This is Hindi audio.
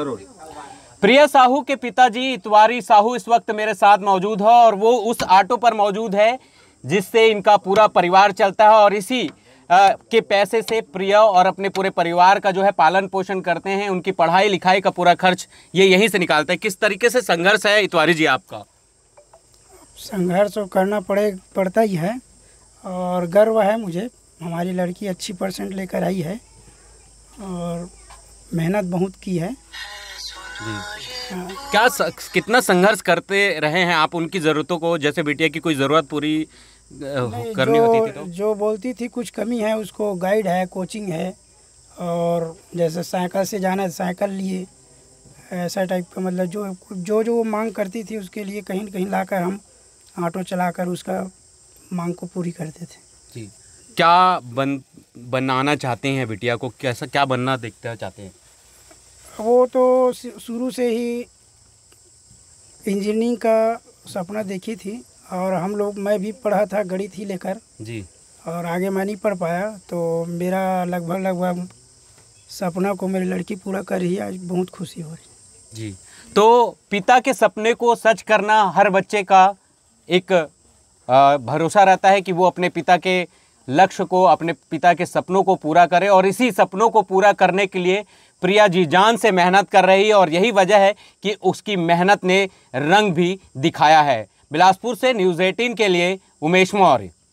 अरोड़ी प्रिया साहू के पिताजी इतवारी साहू इस वक्त मेरे साथ मौजूद है और वो उस ऑटो पर मौजूद है जिससे इनका पूरा परिवार चलता है और इसी आ, के पैसे से प्रिया और अपने पूरे परिवार का जो है पालन पोषण करते हैं उनकी पढ़ाई लिखाई का पूरा खर्च ये यहीं से निकालता है किस तरीके से संघर्ष है इतवारी जी आपका संघर्ष तो करना पड़े पड़ता ही है और गर्व है मुझे हमारी लड़की अच्छी परसेंट लेकर आई है और मेहनत बहुत की है हाँ। क्या स, कितना संघर्ष करते रहे हैं आप उनकी ज़रूरतों को जैसे बेटिया की कोई ज़रूरत पूरी करनी होती थी तो? जो बोलती थी कुछ कमी है उसको गाइड है कोचिंग है और जैसे साइकिल से जाना है साइकिल लिए ऐसा टाइप का मतलब जो जो जो वो मांग करती थी उसके लिए कहीं कहीं लाकर हम ऑटो चलाकर उसका मांग को पूरी करते थे जी क्या बन बनाना चाहते हैं बिटिया को कैसा क्या बनना देखते चाहते हैं वो तो शुरू से ही इंजीनियरिंग का सपना देखी थी और हम लोग मैं भी पढ़ा था गणित ही लेकर जी और आगे मैं नहीं पढ़ पाया तो मेरा लगभग लगभग सपना को मेरी लड़की पूरा कर रही आज बहुत खुशी हो रही जी तो पिता के सपने को सच करना हर बच्चे का एक भरोसा रहता है कि वो अपने पिता के लक्ष्य को अपने पिता के सपनों को पूरा करे और इसी सपनों को पूरा करने के लिए प्रिया जी जान से मेहनत कर रही है और यही वजह है कि उसकी मेहनत ने रंग भी दिखाया है बिलासपुर से न्यूज़ एटीन के लिए उमेश मौर्य